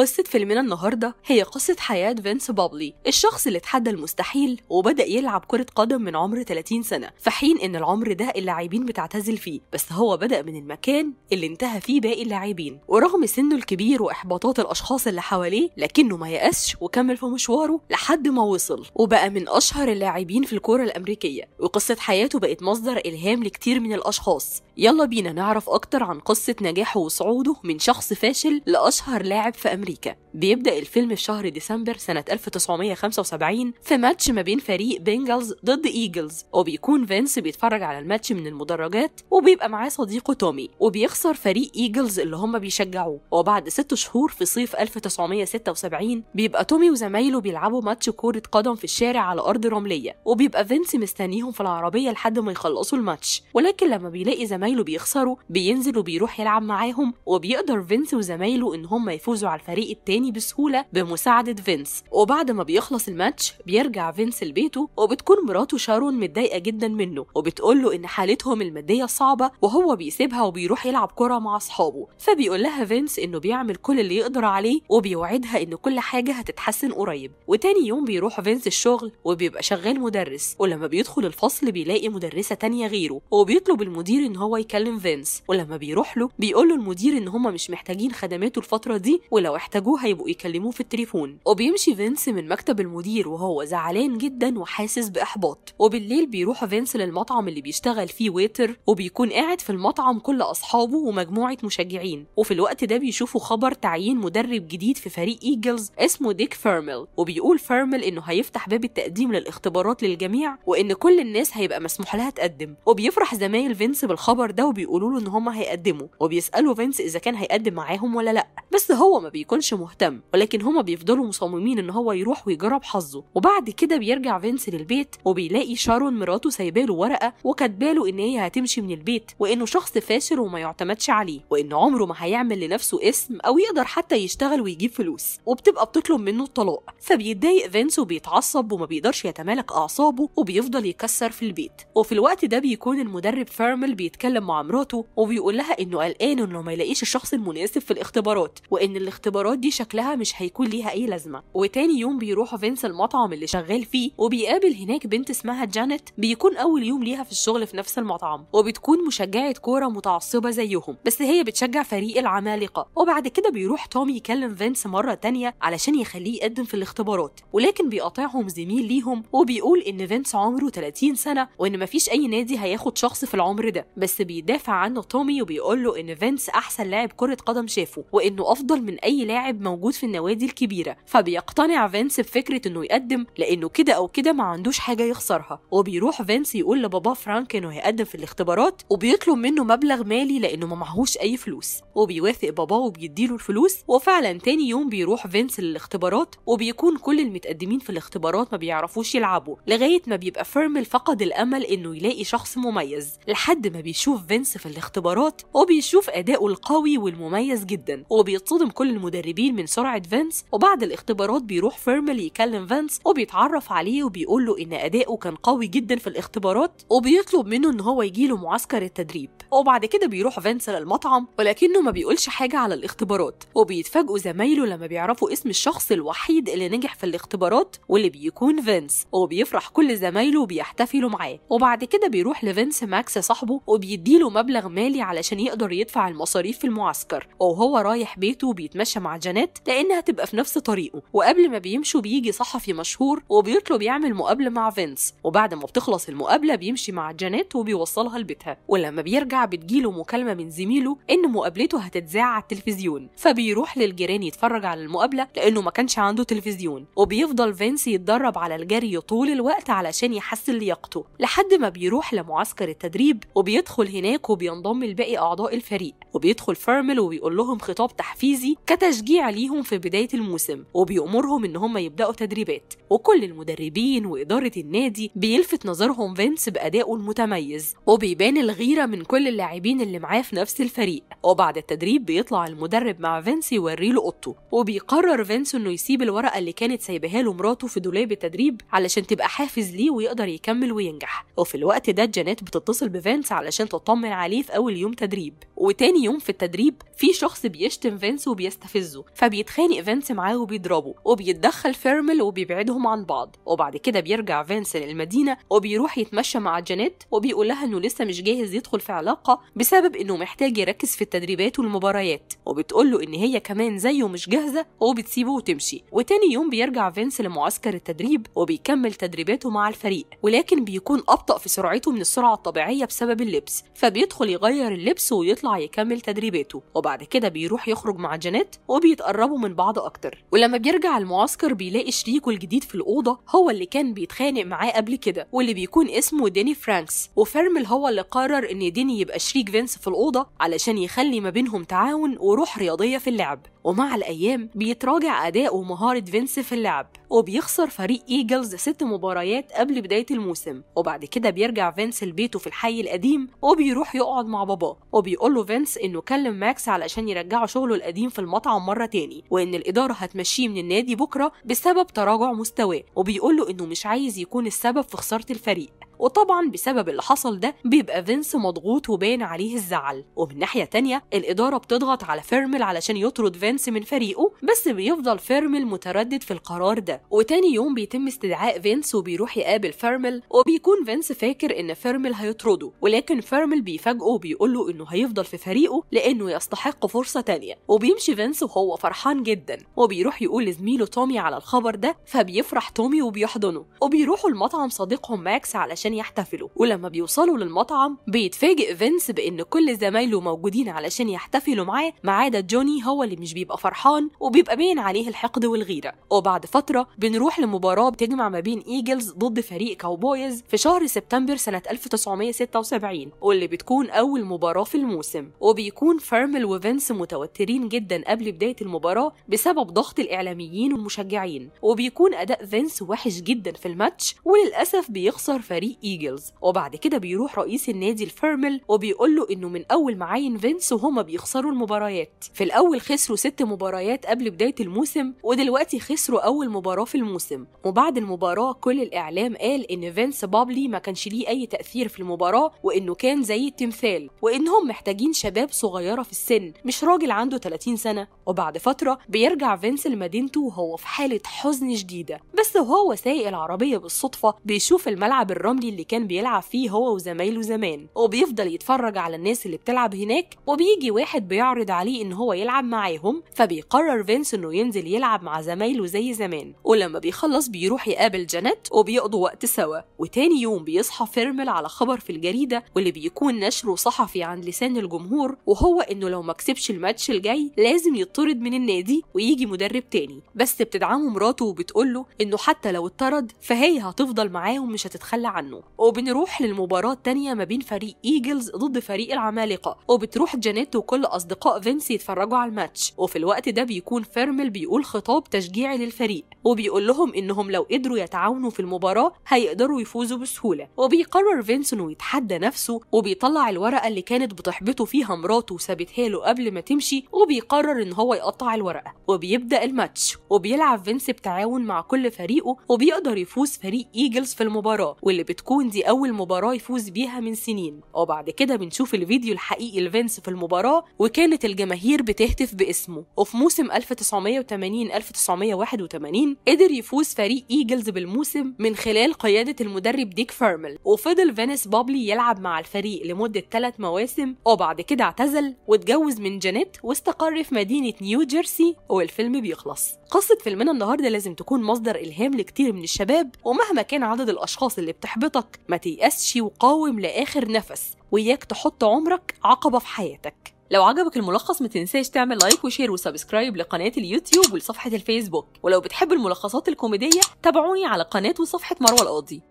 قصة فيلمنا النهاردة هي قصة حياة فينس بابلي الشخص اللي اتحدى المستحيل وبدأ يلعب كرة قدم من عمر 30 سنة في حين إن العمر ده اللاعبين بتعتزل فيه بس هو بدأ من المكان اللي انتهى فيه باقي اللاعبين ورغم سنه الكبير وإحباطات الأشخاص اللي حواليه لكنه ما يأسش وكمل في مشواره لحد ما وصل وبقى من أشهر اللاعبين في الكرة الأمريكية وقصة حياته بقت مصدر إلهام لكتير من الأشخاص يلا بينا نعرف أكتر عن قصة نجاحه وصعوده من شخص فاشل لأشهر لاعب في أمريكا بيبدأ الفيلم في شهر ديسمبر سنة 1975 في ماتش ما بين فريق بنجلز ضد ايجلز وبيكون فينس بيتفرج على الماتش من المدرجات وبيبقى معاه صديقه تومي وبيخسر فريق ايجلز اللي هم بيشجعوه وبعد ست شهور في صيف 1976 بيبقى تومي وزمايله بيلعبوا ماتش كورة قدم في الشارع على أرض رملية وبيبقى فينس مستنيهم في العربية لحد ما يخلصوا الماتش ولكن لما بيلاقي زمايله بيخسروا بينزل وبيروح يلعب معاهم وبيقدر فينس وزمايله إن هم يفوزوا على الفريق التاني تاني بسهولة بمساعدة فينس وبعد ما بيخلص الماتش بيرجع فينس لبيته وبتكون مراته شارون متضايقة جدا منه وبتقول له إن حالتهم المادية صعبة وهو بيسيبها وبيروح يلعب كرة مع أصحابه فبيقول لها فينس إنه بيعمل كل اللي يقدر عليه وبيوعدها إن كل حاجة هتتحسن قريب وتاني يوم بيروح فينس الشغل وبيبقى شغال مدرس ولما بيدخل الفصل بيلاقي مدرسة تانية غيره وبيطلب المدير إن هو يكلم فينس ولما بيروح له بيقول له المدير إن هما مش محتاجين خدماته الفترة دي ولو احتاجوها هيبقوا يكلموه في التليفون وبيمشي فينس من مكتب المدير وهو زعلان جدا وحاسس بإحباط وبالليل بيروح فينس للمطعم اللي بيشتغل فيه ويتر وبيكون قاعد في المطعم كل أصحابه ومجموعة مشجعين وفي الوقت ده بيشوفوا خبر تعيين مدرب جديد في فريق إيجلز اسمه ديك فيرمل وبيقول فيرمل إنه هيفتح باب التقديم للاختبارات للجميع وإن كل الناس هيبقى مسموح لها تقدم وبيفرح زمايل فينس بالخبر ده وبيقولوا له إن هم هيقدموا وبيسألوا فينس إذا كان هيقدم معاهم ولا لأ بس هو ما بيكونش مهتم مهتم ولكن هما بيفضلوا مصممين ان هو يروح ويجرب حظه وبعد كده بيرجع فينس للبيت وبيلاقي شارون مراته سايباله ورقه وكاتباله ان هي هتمشي من البيت وانه شخص فاشل وما يعتمدش عليه وان عمره ما هيعمل لنفسه اسم او يقدر حتى يشتغل ويجيب فلوس وبتبقى بتطلب منه الطلاق فبيتضايق فينس وبيتعصب وما بيقدرش يتمالك اعصابه وبيفضل يكسر في البيت وفي الوقت ده بيكون المدرب فيرمل بيتكلم مع مراته وبيقول لها انه قلقان انه ما يلاقيش الشخص المناسب في الاختبارات وان الاختبارات دي شكلها مش هيكون ليها اي لازمه وتاني يوم بيروحوا فينس المطعم اللي شغال فيه وبيقابل هناك بنت اسمها جانيت بيكون اول يوم ليها في الشغل في نفس المطعم وبتكون مشجعه كوره متعصبه زيهم بس هي بتشجع فريق العمالقه وبعد كده بيروح تومي يكلم فينس مره تانية علشان يخليه يقدم في الاختبارات ولكن بيقاطعهم زميل ليهم وبيقول ان فينس عمره 30 سنه وان مفيش اي نادي هياخد شخص في العمر ده بس بيدافع عنه تومي وبيقول له ان فينس احسن لاعب كره قدم شافه وانه افضل من اي لاعب موجود موجود في النوادي الكبيرة فبيقتنع فينس بفكرة إنه يقدم لأنه كده أو كده ما عندوش حاجة يخسرها وبيروح فينس يقول لبابا فرانك إنه هيقدم في الاختبارات وبيطلب منه مبلغ مالي لأنه ما معهوش أي فلوس وبيوافق باباه وبيديله الفلوس وفعلا تاني يوم بيروح فينس للاختبارات وبيكون كل المتقدمين في الاختبارات ما بيعرفوش يلعبوا لغاية ما بيبقى فيرمل فقد الأمل إنه يلاقي شخص مميز لحد ما بيشوف فينس في الاختبارات وبيشوف أداؤه القوي والمميز جدا وبيتصدم كل المدربين من بسرعة فينس وبعد الاختبارات بيروح فيرمل يكلم فينس وبيتعرف عليه وبيقول له ان اداؤه كان قوي جدا في الاختبارات وبيطلب منه ان هو يجي له معسكر التدريب وبعد كده بيروح فينس للمطعم ولكنه ما بيقولش حاجه على الاختبارات وبيتفاجئوا زمايله لما بيعرفوا اسم الشخص الوحيد اللي نجح في الاختبارات واللي بيكون فينس وبيفرح كل زمايله وبيحتفلوا معاه وبعد كده بيروح لفينس ماكس صاحبه وبيديله مبلغ مالي علشان يقدر يدفع المصاريف في المعسكر وهو رايح بيته وبيتمشى مع جانيت لانها تبقى في نفس طريقه وقبل ما بيمشوا بيجي صحفي مشهور وبيطلب يعمل مقابله مع فينس وبعد ما بتخلص المقابله بيمشي مع جانيت وبيوصلها لبيتها ولما بيرجع بتجيله مكالمه من زميله ان مقابلته هتتذاع على التلفزيون فبيروح للجيران يتفرج على المقابله لانه ما كانش عنده تلفزيون وبيفضل فينس يتدرب على الجري طول الوقت علشان يحسن لياقته لحد ما بيروح لمعسكر التدريب وبيدخل هناك وبينضم لباقي اعضاء الفريق وبيدخل فيرمل وبيقول لهم خطاب تحفيزي كتشجيع ليهم في بداية الموسم وبيأمرهم إن هم يبدأوا تدريبات وكل المدربين وإدارة النادي بيلفت نظرهم فينس بأدائه المتميز وبيبان الغيرة من كل اللاعبين اللي معاه في نفس الفريق وبعد التدريب بيطلع المدرب مع فينس يوريله أوضته وبيقرر فينس إنه يسيب الورقة اللي كانت سايباها له مراته في دولاب التدريب علشان تبقى حافز ليه ويقدر يكمل وينجح وفي الوقت ده جانيت بتتصل بفينس علشان تطمن عليه في أول يوم تدريب وتاني يوم في التدريب في شخص بيشتم فينس وبيستفزه فبيتخانق بيتخانق فينس معاه وبيضربه وبيتدخل فيرمل وبيبعدهم عن بعض وبعد كده بيرجع فينس للمدينة وبيروح يتمشى مع جانيت وبيقول لها إنه لسه مش جاهز يدخل في علاقة بسبب إنه محتاج يركز في التدريبات والمباريات وبتقول له إن هي كمان زيه مش جاهزة وبتسيبه وتمشي وتاني يوم بيرجع فينس لمعسكر التدريب وبيكمل تدريباته مع الفريق ولكن بيكون أبطأ في سرعته من السرعة الطبيعية بسبب اللبس فبيدخل يغير اللبس ويطلع يكمل تدريباته وبعد كده بيروح يخرج مع جانيت وبيتقرب يقربوا من بعض أكتر ولما بيرجع المعسكر بيلاقي شريكه الجديد في الأوضة هو اللي كان بيتخانق معاه قبل كده واللي بيكون اسمه ديني فرانكس وفيرمل هو اللي قرر إن ديني يبقى شريك فينس في الأوضة علشان يخلي ما بينهم تعاون وروح رياضية في اللعب ومع الأيام بيتراجع أداء ومهارة فينس في اللعب وبيخسر فريق إيجلز ست مباريات قبل بداية الموسم وبعد كده بيرجع فينس لبيته في الحي القديم وبيروح يقعد مع باباه وبيقول له فينس إنه كلم ماكس علشان يرجعه شغله القديم في المطعم مرة تاني وإن الإدارة هتمشيه من النادي بكرة بسبب تراجع مستواه وبيقول له إنه مش عايز يكون السبب في خسارة الفريق وطبعا بسبب اللي حصل ده بيبقى فينس مضغوط وباين عليه الزعل ومن ناحيه تانية الاداره بتضغط على فيرمل علشان يطرد فينس من فريقه بس بيفضل فيرمل متردد في القرار ده وتاني يوم بيتم استدعاء فينس وبيروح يقابل فيرمل وبيكون فينس فاكر ان فيرمل هيطرده ولكن فيرمل بيفاجئه وبيقول له انه هيفضل في فريقه لانه يستحق فرصه تانية وبيمشي فينس وهو فرحان جدا وبيروح يقول لزميله تومي على الخبر ده فبيفرح تومي وبيحضنه وبيروحوا لمطعم صديقهم ماكس علشان علشان يحتفلوا ولما بيوصلوا للمطعم بيتفاجئ فينس بان كل زمايله موجودين علشان يحتفلوا معاه ما عدا جوني هو اللي مش بيبقى فرحان وبيبقى باين عليه الحقد والغيره وبعد فتره بنروح لمباراه بتجمع ما بين ايجلز ضد فريق كاوبويز في شهر سبتمبر سنه 1976 واللي بتكون اول مباراه في الموسم وبيكون فيرمل وفينس متوترين جدا قبل بدايه المباراه بسبب ضغط الاعلاميين والمشجعين وبيكون اداء فينس وحش جدا في الماتش وللاسف بيخسر فريق الايجلز وبعد كده بيروح رئيس النادي الفيرمل وبيقول له انه من اول معاين فينس وهما بيخسروا المباريات في الاول خسروا ست مباريات قبل بدايه الموسم ودلوقتي خسروا اول مباراه في الموسم وبعد المباراه كل الاعلام قال ان فينس بابلي ما كانش ليه اي تاثير في المباراه وانه كان زي التمثال وانهم محتاجين شباب صغيره في السن مش راجل عنده 30 سنه وبعد فتره بيرجع فينس لمدينته وهو في حاله حزن شديده بس وهو سايق العربيه بالصدفه بيشوف الملعب الرملي اللي كان بيلعب فيه هو وزمايله زمان وبيفضل يتفرج على الناس اللي بتلعب هناك وبيجي واحد بيعرض عليه ان هو يلعب معاهم فبيقرر فينس انه ينزل يلعب مع زمايله زي زمان ولما بيخلص بيروح يقابل جانيت وبيقضوا وقت سوا وتاني يوم بيصحى فيرمل على خبر في الجريده واللي بيكون نشره صحفي عن لسان الجمهور وهو انه لو ما كسبش الماتش الجاي لازم يطرد من النادي ويجي مدرب تاني بس بتدعمه مراته وبتقول له انه حتى لو اتطرد فهي هتفضل معاه ومش هتتخلى عنه عنه وبنروح للمباراة التانية ما بين فريق ايجلز ضد فريق العمالقة وبتروح جانيت وكل أصدقاء فينس يتفرجوا على الماتش وفي الوقت ده بيكون فيرمل بيقول خطاب تشجيعي للفريق وبيقول لهم إنهم لو قدروا يتعاونوا في المباراة هيقدروا يفوزوا بسهولة وبيقرر فينس إنه يتحدى نفسه وبيطلع الورقة اللي كانت بتحبطه فيها مراته وسابتها له قبل ما تمشي وبيقرر إن هو يقطع الورقة وبيبدأ الماتش وبيلعب فينس بتعاون مع كل فريقه وبيقدر يفوز فريق ايجلز في المباراة واللي بتكون دي أول مباراة يفوز بيها من سنين وبعد كده بنشوف الفيديو الحقيقي لفينس في المباراة وكانت الجماهير بتهتف باسمه وفي موسم 1980 1981 قدر يفوز فريق ايجلز بالموسم من خلال قيادة المدرب ديك فيرمل وفضل فينس بابلي يلعب مع الفريق لمدة ثلاث مواسم وبعد كده اعتزل واتجوز من جانيت واستقر في مدينة نيو جيرسي والفيلم بيخلص قصة فيلمنا النهاردة لازم تكون مصدر إلهام لكتير من الشباب ومهما كان عدد الأشخاص اللي بتحبط حضرتك ما تيأسش وقاوم لآخر نفس وياك تحط عمرك عقبة في حياتك لو عجبك الملخص ما تنساش تعمل لايك وشير وسبسكرايب لقناة اليوتيوب ولصفحة الفيسبوك ولو بتحب الملخصات الكوميدية تابعوني على قناة وصفحة مروة القاضي